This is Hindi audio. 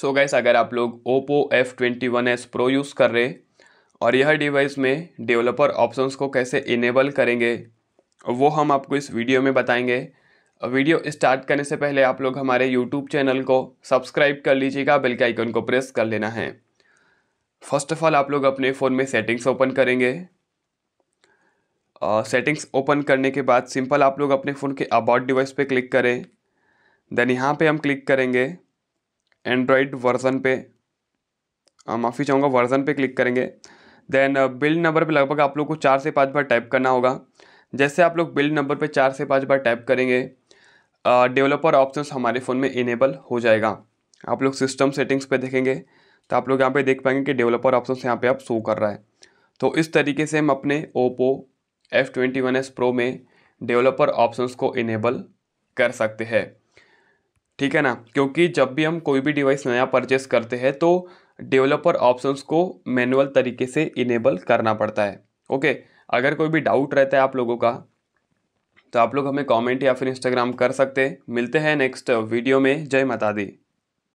सो गैस अगर आप लोग Oppo F twenty one S Pro use कर रहे और यह डिवाइस में डेवलपर ऑप्शंस को कैसे इनेबल करेंगे वो हम आपको इस वीडियो में बताएंगे वीडियो स्टार्ट करने से पहले आप लोग हमारे यूट्यूब चैनल को सब्सक्राइब कर लीजिएगा बेल के आइकन को प्रेस कर लेना है फर्स्ट ऑफ ऑल आप लोग अपने फ़ोन में सेटिंग्स ओपन करेंगे सेटिंग्स uh, ओपन करने के बाद सिंपल आप लोग अपने फ़ोन के अबाउट डिवाइस पे क्लिक करें देन यहाँ पे हम क्लिक करेंगे एंड्रॉयड वर्जन पे हाँ, माफ़ी चाहूँगा वर्जन पे क्लिक करेंगे देन बिल्ड नंबर पे लगभग आप लोग को चार से पाँच बार टाइप करना होगा जैसे आप लोग बिल्ड नंबर पे चार से पाँच बार टाइप करेंगे डेवलपर uh, ऑप्शन हमारे फ़ोन में इनेबल हो जाएगा आप लोग सिस्टम सेटिंग्स पे देखेंगे तो आप लोग यहाँ पे देख पाएंगे कि डेवलपर ऑप्शन यहाँ पर आप शो कर रहा है तो इस तरीके से हम अपने Oppo F twenty one S Pro में डेवलपर ऑप्शन को इनेबल कर सकते हैं ठीक है ना क्योंकि जब भी हम कोई भी डिवाइस नया परचेस करते हैं तो डेवलपर ऑप्शंस को मैनुअल तरीके से इनेबल करना पड़ता है ओके अगर कोई भी डाउट रहता है आप लोगों का तो आप लोग हमें कमेंट या फिर इंस्टाग्राम कर सकते हैं मिलते हैं नेक्स्ट वीडियो में जय माता दी